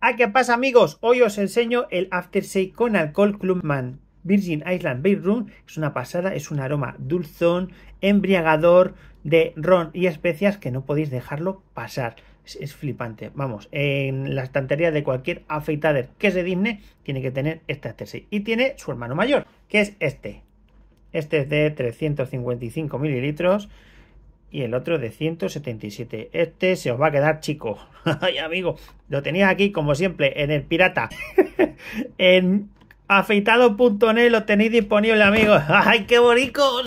¿A ah, qué pasa amigos? Hoy os enseño el After Shave con alcohol Clubman Virgin Island Bay Room. Es una pasada, es un aroma dulzón, embriagador de ron y especias que no podéis dejarlo pasar. Es, flipante. Vamos, en la estantería de cualquier afeitader que se digne tiene que tener este Aftershave. Y tiene su hermano mayor, que es este. Este es de 355 mililitros y el otro de 177. Este se os va a quedar chico. Ay, amigo, lo tenéis aquí como siempre en el pirata. en afeitado.net lo tenéis disponible, amigos. Ay, qué boricos.